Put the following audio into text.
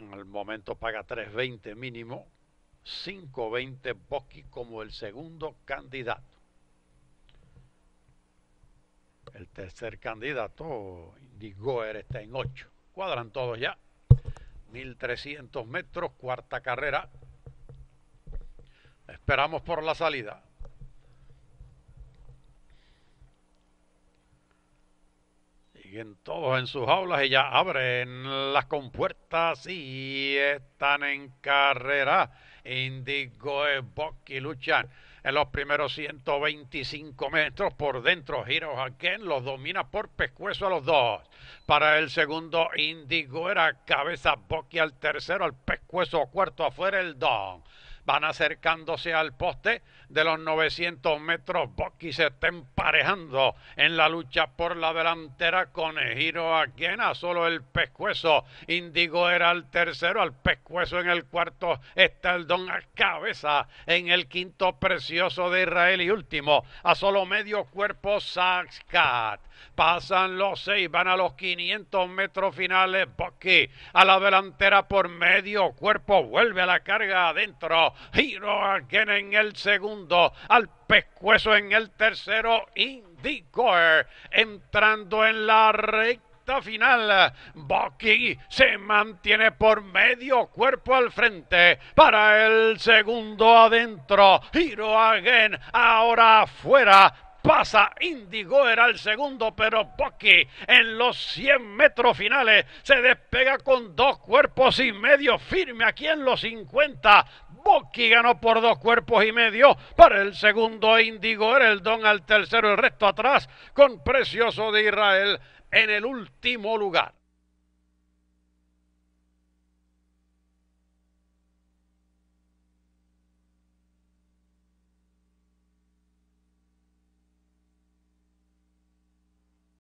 en el momento paga 3.20 mínimo, 5.20 boqui como el segundo candidato. El tercer candidato, Indigoer, está en 8. Cuadran todos ya. 1.300 metros, cuarta carrera. Esperamos por la salida. En todos en sus aulas y ya abren las compuertas y están en carrera. Indigo y Bucky luchan en los primeros 125 metros por dentro. a Haken los domina por pescuezo a los dos. Para el segundo, Indigo era cabeza Bucky al tercero, al pescuezo cuarto afuera el Don. Van acercándose al poste de los 900 metros. Bucky se está emparejando en la lucha por la delantera con quien a Solo el pescuezo. Indigo era el tercero. Al pescuezo en el cuarto está el don a cabeza. En el quinto precioso de Israel y último. A solo medio cuerpo Saxcat. Pasan los seis, van a los 500 metros finales. Bucky a la delantera por medio cuerpo, vuelve a la carga adentro. Giro en el segundo. Al pescuezo en el tercero. Indigoer entrando en la recta final. Bucky se mantiene por medio cuerpo al frente para el segundo adentro. Giro again, ahora afuera pasa Indigo era el segundo, pero Bucky en los 100 metros finales se despega con dos cuerpos y medio firme aquí en los 50. Bucky ganó por dos cuerpos y medio. Para el segundo, Indigo era el don al tercero, el resto atrás, con Precioso de Israel en el último lugar.